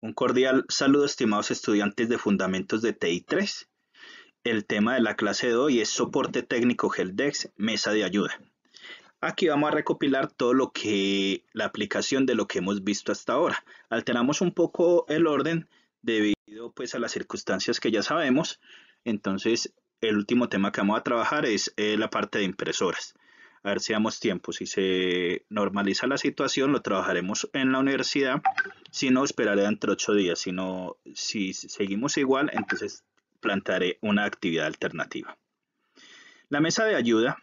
Un cordial saludo estimados estudiantes de Fundamentos de TI3. El tema de la clase de hoy es soporte técnico GELDEX, mesa de ayuda. Aquí vamos a recopilar todo lo que la aplicación de lo que hemos visto hasta ahora. Alteramos un poco el orden debido pues a las circunstancias que ya sabemos. Entonces, el último tema que vamos a trabajar es eh, la parte de impresoras. A ver si damos tiempo. Si se normaliza la situación, lo trabajaremos en la universidad. Si no, esperaré entre ocho días. Si, no, si seguimos igual, entonces plantearé una actividad alternativa. La mesa de ayuda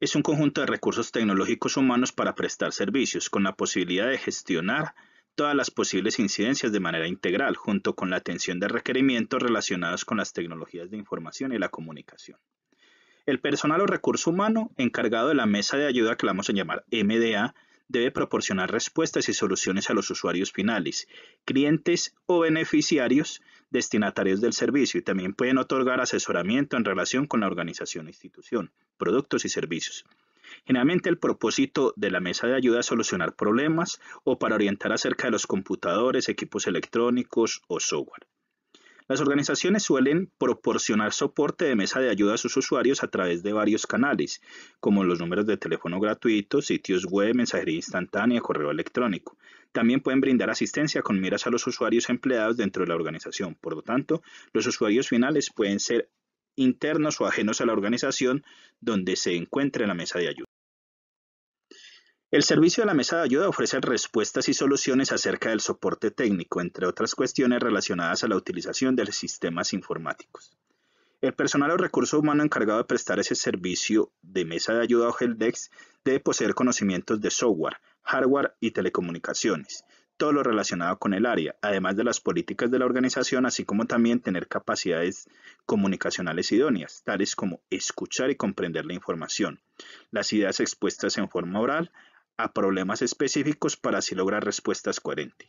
es un conjunto de recursos tecnológicos humanos para prestar servicios, con la posibilidad de gestionar todas las posibles incidencias de manera integral, junto con la atención de requerimientos relacionados con las tecnologías de información y la comunicación. El personal o recurso humano encargado de la mesa de ayuda que la vamos a llamar MDA debe proporcionar respuestas y soluciones a los usuarios finales, clientes o beneficiarios destinatarios del servicio y también pueden otorgar asesoramiento en relación con la organización, e institución, productos y servicios. Generalmente el propósito de la mesa de ayuda es solucionar problemas o para orientar acerca de los computadores, equipos electrónicos o software. Las organizaciones suelen proporcionar soporte de mesa de ayuda a sus usuarios a través de varios canales, como los números de teléfono gratuitos, sitios web, mensajería instantánea, correo electrónico. También pueden brindar asistencia con miras a los usuarios empleados dentro de la organización. Por lo tanto, los usuarios finales pueden ser internos o ajenos a la organización donde se encuentre la mesa de ayuda. El servicio de la mesa de ayuda ofrece respuestas y soluciones acerca del soporte técnico, entre otras cuestiones relacionadas a la utilización de los sistemas informáticos. El personal o recurso humano encargado de prestar ese servicio de mesa de ayuda o helpdesk debe poseer conocimientos de software, hardware y telecomunicaciones, todo lo relacionado con el área, además de las políticas de la organización, así como también tener capacidades comunicacionales idóneas, tales como escuchar y comprender la información, las ideas expuestas en forma oral, a problemas específicos para así lograr respuestas coherentes.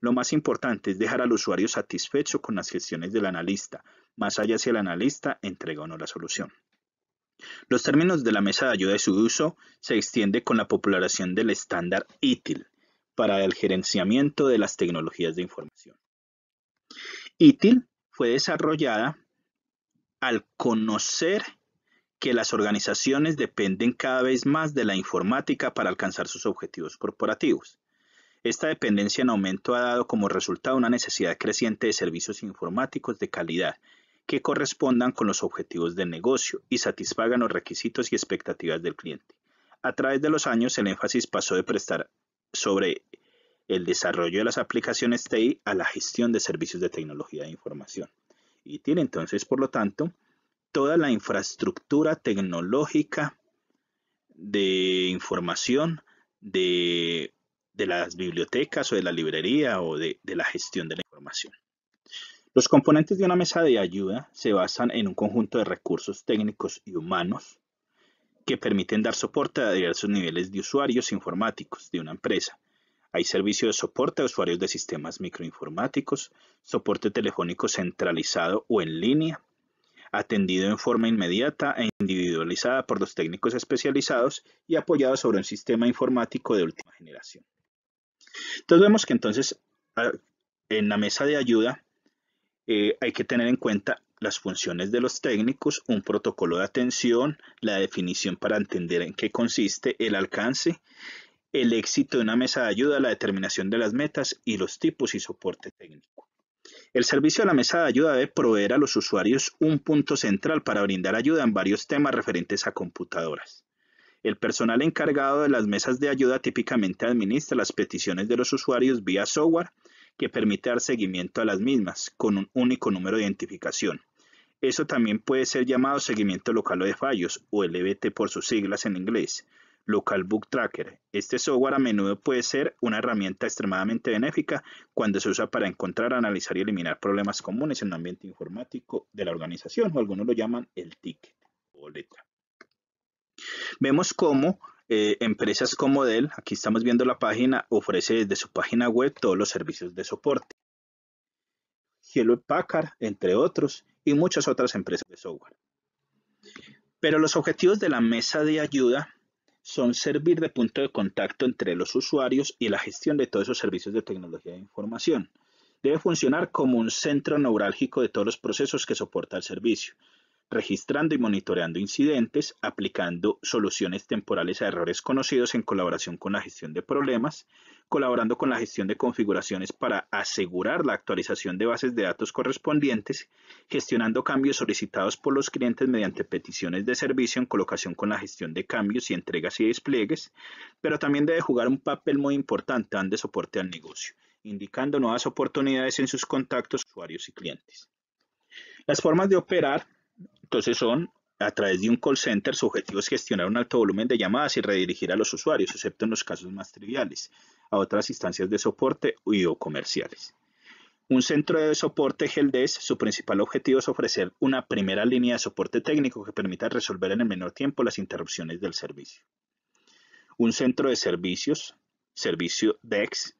Lo más importante es dejar al usuario satisfecho con las gestiones del analista, más allá si el analista entrega o no la solución. Los términos de la mesa de ayuda y su uso se extiende con la popularización del estándar ITIL para el gerenciamiento de las tecnologías de información. ITIL fue desarrollada al conocer que las organizaciones dependen cada vez más de la informática para alcanzar sus objetivos corporativos. Esta dependencia en aumento ha dado como resultado una necesidad creciente de servicios informáticos de calidad que correspondan con los objetivos del negocio y satisfagan los requisitos y expectativas del cliente. A través de los años, el énfasis pasó de prestar sobre el desarrollo de las aplicaciones TI a la gestión de servicios de tecnología de información. Y tiene entonces, por lo tanto, toda la infraestructura tecnológica de información de, las bibliotecas o de la librería o de, de la gestión de la información. Los componentes de una mesa de ayuda se basan en un conjunto de recursos técnicos y humanos que permiten dar soporte a diversos niveles de usuarios informáticos de una empresa. Hay servicio de soporte a usuarios de sistemas microinformáticos, soporte telefónico centralizado o en línea, atendido en forma inmediata e individualizada por los técnicos especializados y apoyado sobre un sistema informático de última generación. Entonces vemos que entonces ah, en la mesa de ayuda eh, hay que tener en cuenta las funciones de los técnicos, un protocolo de atención, la definición para entender en qué consiste el alcance, el éxito de una mesa de ayuda, la determinación de las metas y los tipos y soporte técnico. El servicio de la mesa de ayuda debe proveer a los usuarios un punto central para brindar ayuda en varios temas referentes a computadoras. El personal encargado de las mesas de ayuda típicamente administra las peticiones de los usuarios vía software que permite dar seguimiento a las mismas con un único número de identificación. Eso también puede ser llamado seguimiento local de fallos o LBT por sus siglas en inglés, Local Book Tracker. Este software a menudo puede ser una herramienta extremadamente benéfica cuando se usa para encontrar, analizar y eliminar problemas comunes en un ambiente informático de la organización, o algunos lo llaman el ticket o letra. Vemos cómo eh, empresas como Dell, aquí estamos viendo la página, ofrece desde su página web todos los servicios de soporte. Hewlett Packard, entre otros, y muchas otras empresas de software. Pero los objetivos de la mesa de ayuda son servir de punto de contacto entre los usuarios y la gestión de todos esos servicios de tecnología de información. Debe funcionar como un centro neurálgico de todos los procesos que soporta el servicio registrando y monitoreando incidentes, aplicando soluciones temporales a errores conocidos en colaboración con la gestión de problemas, colaborando con la gestión de configuraciones para asegurar la actualización de bases de datos correspondientes, gestionando cambios solicitados por los clientes mediante peticiones de servicio en colocación con la gestión de cambios y entregas y despliegues, pero también debe jugar un papel muy importante dando soporte al negocio, indicando nuevas oportunidades en sus contactos, usuarios y clientes. Las formas de operar entonces son, a través de un call center, su objetivo es gestionar un alto volumen de llamadas y redirigir a los usuarios, excepto en los casos más triviales, a otras instancias de soporte y o comerciales. Un centro de soporte GELDES, su principal objetivo es ofrecer una primera línea de soporte técnico que permita resolver en el menor tiempo las interrupciones del servicio. Un centro de servicios, servicio DEX,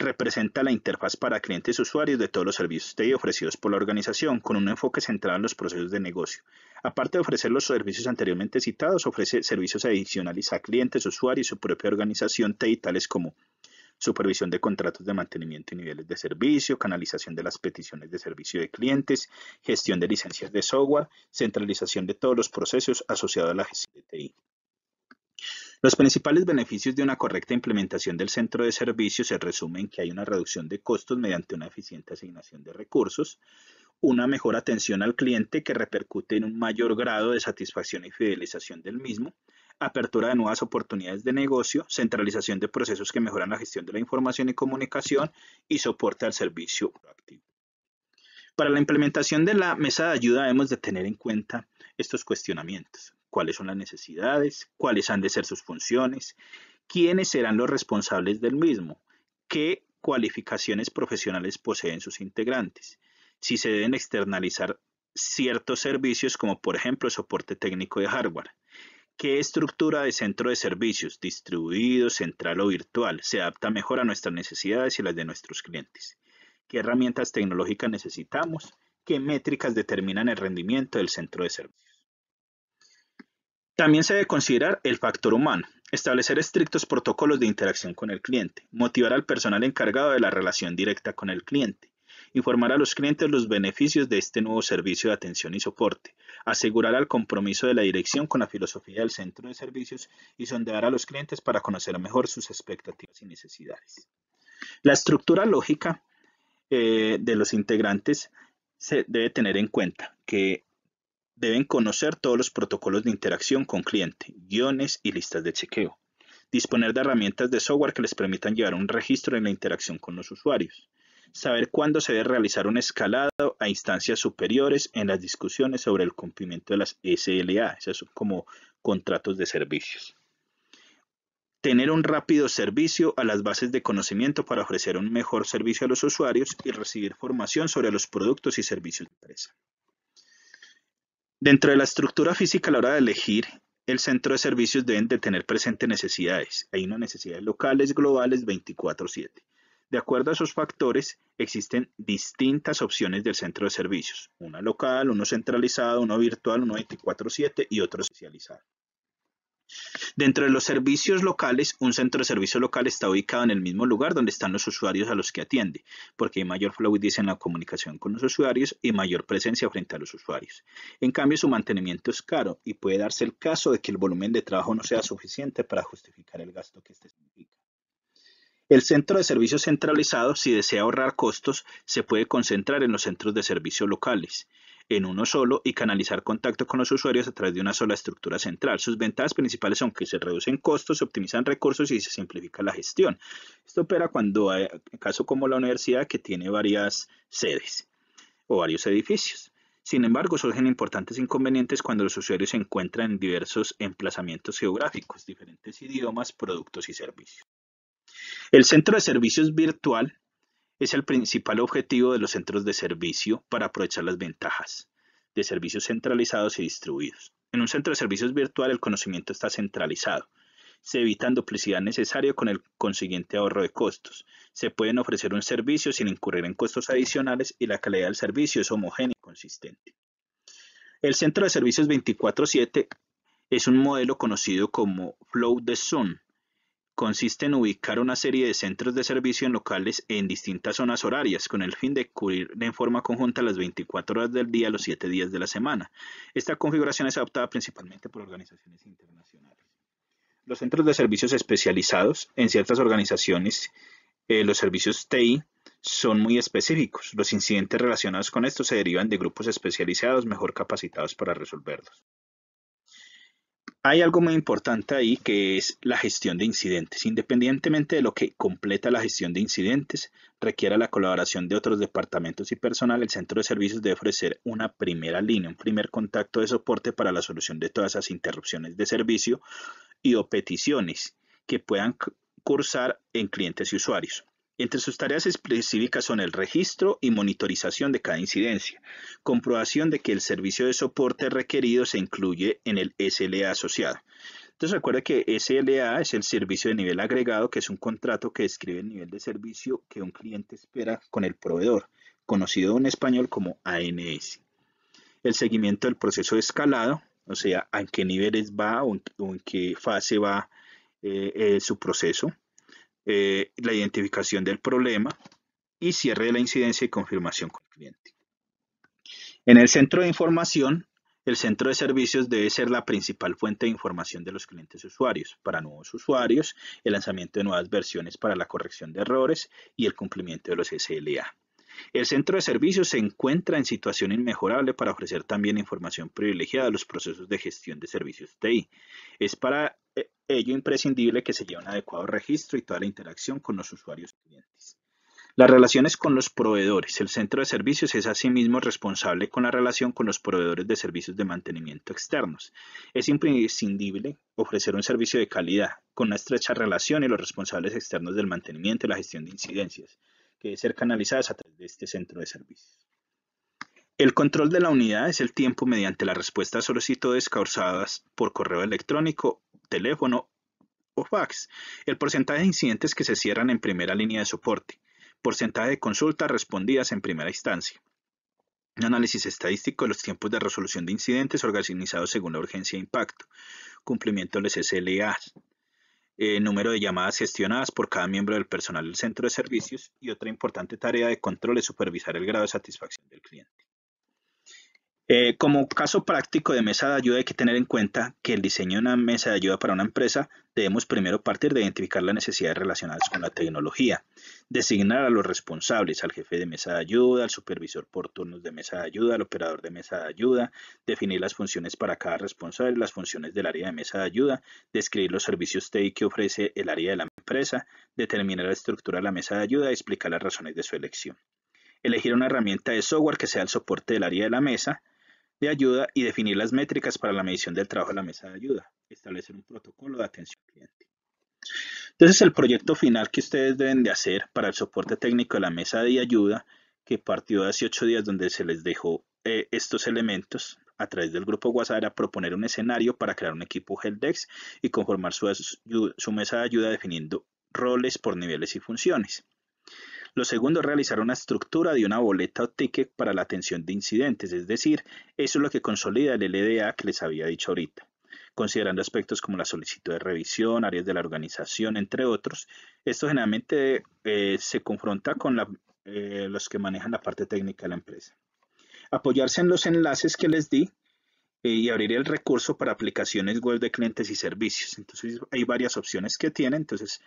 representa la interfaz para clientes usuarios de todos los servicios TI ofrecidos por la organización, con un enfoque centrado en los procesos de negocio. Aparte de ofrecer los servicios anteriormente citados, ofrece servicios adicionales a clientes, usuarios y su propia organización TI, tales como supervisión de contratos de mantenimiento y niveles de servicio, canalización de las peticiones de servicio de clientes, gestión de licencias de software, centralización de todos los procesos asociados a la gestión de TI. Los principales beneficios de una correcta implementación del centro de servicio se resumen que hay una reducción de costos mediante una eficiente asignación de recursos, una mejor atención al cliente que repercute en un mayor grado de satisfacción y fidelización del mismo, apertura de nuevas oportunidades de negocio, centralización de procesos que mejoran la gestión de la información y comunicación y soporte al servicio proactivo. Para la implementación de la mesa de ayuda hemos de tener en cuenta estos cuestionamientos cuáles son las necesidades, cuáles han de ser sus funciones, quiénes serán los responsables del mismo, qué cualificaciones profesionales poseen sus integrantes, si se deben externalizar ciertos servicios como por ejemplo soporte técnico de hardware, qué estructura de centro de servicios, distribuido, central o virtual, se adapta mejor a nuestras necesidades y las de nuestros clientes, qué herramientas tecnológicas necesitamos, qué métricas determinan el rendimiento del centro de servicios. También se debe considerar el factor humano, establecer estrictos protocolos de interacción con el cliente, motivar al personal encargado de la relación directa con el cliente, informar a los clientes los beneficios de este nuevo servicio de atención y soporte, asegurar el compromiso de la dirección con la filosofía del centro de servicios y sondear a los clientes para conocer mejor sus expectativas y necesidades. La estructura lógica eh, de los integrantes se debe tener en cuenta que Deben conocer todos los protocolos de interacción con cliente, guiones y listas de chequeo. Disponer de herramientas de software que les permitan llevar un registro en la interacción con los usuarios. Saber cuándo se debe realizar un escalado a instancias superiores en las discusiones sobre el cumplimiento de las SLA, esos son como contratos de servicios tener un rápido servicio a las bases de conocimiento para ofrecer un mejor servicio a los usuarios y recibir formación sobre los productos y servicios de empresa. Dentro de la estructura física a la hora de elegir, el centro de servicios deben de tener presente necesidades. Hay unas necesidades locales, globales, 24/7. De acuerdo a esos factores, existen distintas opciones del centro de servicios. Una local, uno centralizado, uno virtual, uno 24/7 y otro especializado. Dentro de los servicios locales, un centro de servicio local está ubicado en el mismo lugar donde están los usuarios a los que atiende, porque hay mayor fluidez en la comunicación con los usuarios y mayor presencia frente a los usuarios. En cambio, su mantenimiento es caro y puede darse el caso de que el volumen de trabajo no sea suficiente para justificar el gasto que este significa. El centro de servicios centralizado, si desea ahorrar costos, se puede concentrar en los centros de servicios locales en uno solo y canalizar contacto con los usuarios a través de una sola estructura central. Sus ventajas principales son que se reducen costos, se optimizan recursos y se simplifica la gestión. Esto opera cuando hay caso como la universidad que tiene varias sedes o varios edificios. Sin embargo, surgen importantes inconvenientes cuando los usuarios se encuentran en diversos emplazamientos geográficos, diferentes idiomas, productos y servicios. El centro de servicios virtual es el principal objetivo de los centros de servicio para aprovechar las ventajas de servicios centralizados y distribuidos. En un centro de servicios virtual el conocimiento está centralizado. Se evitan duplicidad necesaria con el consiguiente ahorro de costos. Se pueden ofrecer un servicio sin incurrir en costos adicionales y la calidad del servicio es homogénea y consistente. El centro de servicios 24/7 es un modelo conocido como Flow the Zone. Consiste en ubicar una serie de centros de servicio en locales en distintas zonas horarias, con el fin de cubrir en forma conjunta las 24 horas del día los 7 días de la semana. Esta configuración es adoptada principalmente por organizaciones internacionales. Los centros de servicios especializados en ciertas organizaciones, eh, los servicios TI, son muy específicos. Los incidentes relacionados con esto se derivan de grupos especializados mejor capacitados para resolverlos. Hay algo muy importante ahí que es la gestión de incidentes. Independientemente de lo que completa la gestión de incidentes, requiere la colaboración de otros departamentos y personal, el centro de servicios debe ofrecer una primera línea, un primer contacto de soporte para la solución de todas esas interrupciones de servicio y o peticiones que puedan cursar en clientes y usuarios. Entre sus tareas específicas son el registro y monitorización de cada incidencia, comprobación de que el servicio de soporte requerido se incluye en el SLA asociado. Entonces recuerde que SLA es el servicio de nivel agregado, que es un contrato que describe el nivel de servicio que un cliente espera con el proveedor, conocido en español como ANS. El seguimiento del proceso de escalado, o sea, en qué niveles va o en, qué fase va eh, eh, su proceso. Eh, la identificación del problema y cierre de la incidencia y confirmación con el cliente. En el centro de información, el centro de servicios debe ser la principal fuente de información de los clientes usuarios para nuevos usuarios, el lanzamiento de nuevas versiones para la corrección de errores y el cumplimiento de los SLA. El centro de servicios se encuentra en situación inmejorable para ofrecer también información privilegiada a los procesos de gestión de servicios TI. Es para eh, ello imprescindible que se lleve un adecuado registro y toda la interacción con los usuarios clientes. Las relaciones con los proveedores. El centro de servicios es asimismo responsable con la relación con los proveedores de servicios de mantenimiento externos. Es imprescindible ofrecer un servicio de calidad con una estrecha relación y los responsables externos del mantenimiento y la gestión de incidencias, que deben ser canalizadas a través de este centro de servicios. El control de la unidad es el tiempo mediante la respuesta a solicitudes causadas por correo electrónico, teléfono o fax. El porcentaje de incidentes que se cierran en primera línea de soporte. Porcentaje de consultas respondidas en primera instancia. Un análisis estadístico de los tiempos de resolución de incidentes organizados según la urgencia e impacto. Cumplimiento de los SLA. Eh, número de llamadas gestionadas por cada miembro del personal del centro de servicios y otra importante tarea de control es supervisar el grado de satisfacción del cliente. Eh, como caso práctico de mesa de ayuda hay que tener en cuenta que el diseño de una mesa de ayuda para una empresa debemos primero partir de identificar las necesidades relacionadas con la tecnología, designar a los responsables, al jefe de mesa de ayuda, al supervisor por turnos de mesa de ayuda, al operador de mesa de ayuda, definir las funciones para cada responsable, las funciones del área de mesa de ayuda, describir los servicios TI que ofrece el área de la empresa, determinar la estructura de la mesa de ayuda y explicar las razones de su elección. Elegir una herramienta de software que sea el soporte del área de la mesa, de ayuda y definir las métricas para la medición del trabajo de la mesa de ayuda, establecer un protocolo de atención al cliente. Entonces, el proyecto final que ustedes deben de hacer para el soporte técnico de la mesa de ayuda, que partió hace ocho días donde se les dejó eh, estos elementos a través del grupo WhatsApp, era proponer un escenario para crear un equipo Heldex y conformar su mesa de ayuda definiendo roles por niveles y funciones. Lo segundo realizar una estructura de una boleta o ticket para la atención de incidentes, es decir, eso es lo que consolida el LDA que les había dicho ahorita considerando aspectos como la solicitud de revisión, áreas de la organización, entre otros. Esto generalmente eh, se confronta con eh, los que manejan la parte técnica de la empresa. Apoyarse en los enlaces que les di eh, y abrir el recurso para aplicaciones web de clientes y servicios. Entonces hay varias opciones que tienen. entonces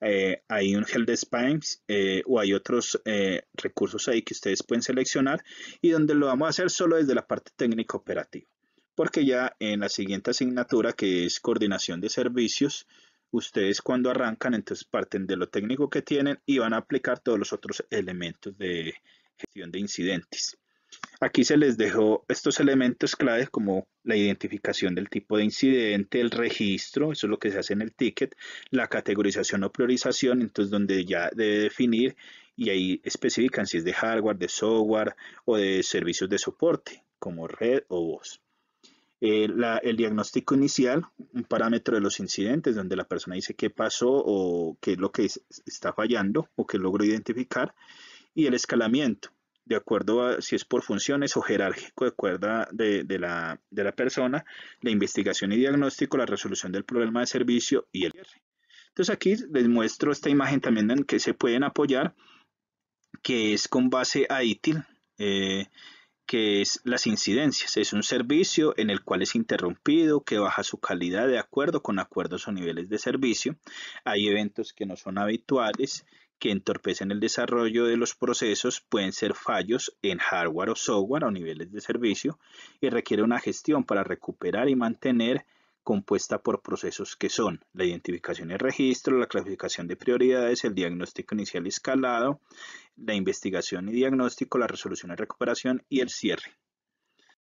eh, hay un Help Spines eh, o hay otros eh, recursos ahí que ustedes pueden seleccionar y donde lo vamos a hacer solo desde la parte técnica operativa. Porque ya en la siguiente asignatura, que es coordinación de servicios, ustedes cuando arrancan, entonces parten de lo técnico que tienen y van a aplicar todos los otros elementos de gestión de incidentes. Aquí se les dejó estos elementos clave, como la identificación del tipo de incidente, el registro, eso es lo que se hace en el ticket, la categorización o priorización, entonces donde ya debe definir y ahí especifican si es de hardware, de software o de servicios de soporte como red o voz. Eh, el diagnóstico inicial, un parámetro de los incidentes, donde la persona dice qué pasó o qué es lo que está fallando o qué logró identificar, y el escalamiento, de acuerdo a si es por funciones o jerárquico de acuerdo de, de, la, persona, la investigación y diagnóstico, la resolución del problema de servicio y el Entonces aquí les muestro esta imagen también en que se pueden apoyar, que es con base a ITIL, eh, que es las incidencias. Es un servicio en el cual es interrumpido, que baja su calidad de acuerdo con acuerdos o niveles de servicio. Hay eventos que no son habituales, que entorpecen el desarrollo de los procesos pueden ser fallos en hardware o software o niveles de servicio y requiere una gestión para recuperar y mantener compuesta por procesos que son la identificación y registro, la clasificación de prioridades, el diagnóstico inicial escalado, la investigación y diagnóstico, la resolución y recuperación y el cierre.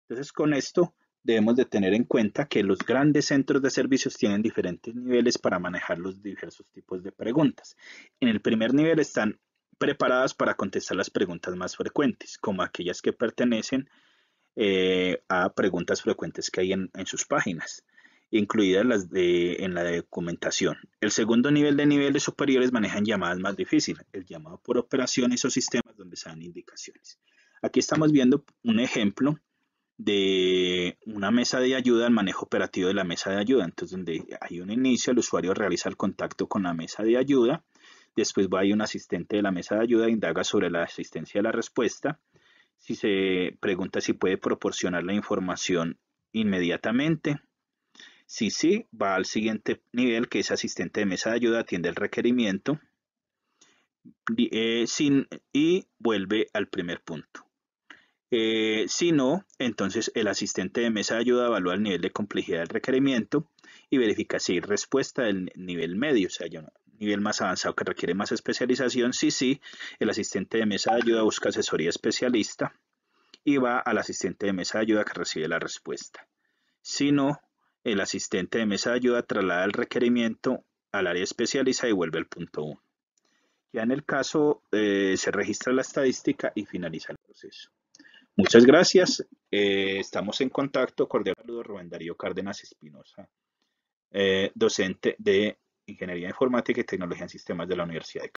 Entonces con esto debemos de tener en cuenta que los grandes centros de servicios tienen diferentes niveles para manejar los diversos tipos de preguntas. En el primer nivel están preparadas para contestar las preguntas más frecuentes, como aquellas que pertenecen eh, a preguntas frecuentes que hay en, sus páginas incluidas las de en la documentación. El segundo nivel de niveles superiores manejan llamadas más difíciles, el llamado por operaciones o sistemas donde se dan indicaciones. Aquí estamos viendo un ejemplo de una mesa de ayuda al manejo operativo de la mesa de ayuda. Entonces, donde hay un inicio, el usuario realiza el contacto con la mesa de ayuda. Después va ahí un asistente de la mesa de ayuda, indaga sobre la asistencia de la respuesta. Si se pregunta si puede proporcionar la información inmediatamente. Si sí, va al siguiente nivel, que es asistente de mesa de ayuda, atiende el requerimiento eh, sin, y vuelve al primer punto. Eh, si no, entonces el asistente de mesa de ayuda evalúa el nivel de complejidad del requerimiento y verifica si hay respuesta del nivel medio, o sea, un nivel más avanzado que requiere más especialización. Si sí, el asistente de mesa de ayuda busca asesoría especialista y va al asistente de mesa de ayuda que recibe la respuesta. Si no, el asistente de mesa de ayuda traslada el requerimiento al área especializada y vuelve al punto 1. Ya en el caso eh, se registra la estadística y finaliza el proceso. Muchas gracias. Eh, estamos en contacto. Cordial saludo, Rubén Darío Cárdenas Espinosa, eh, docente de Ingeniería Informática y Tecnología en Sistemas de la Universidad de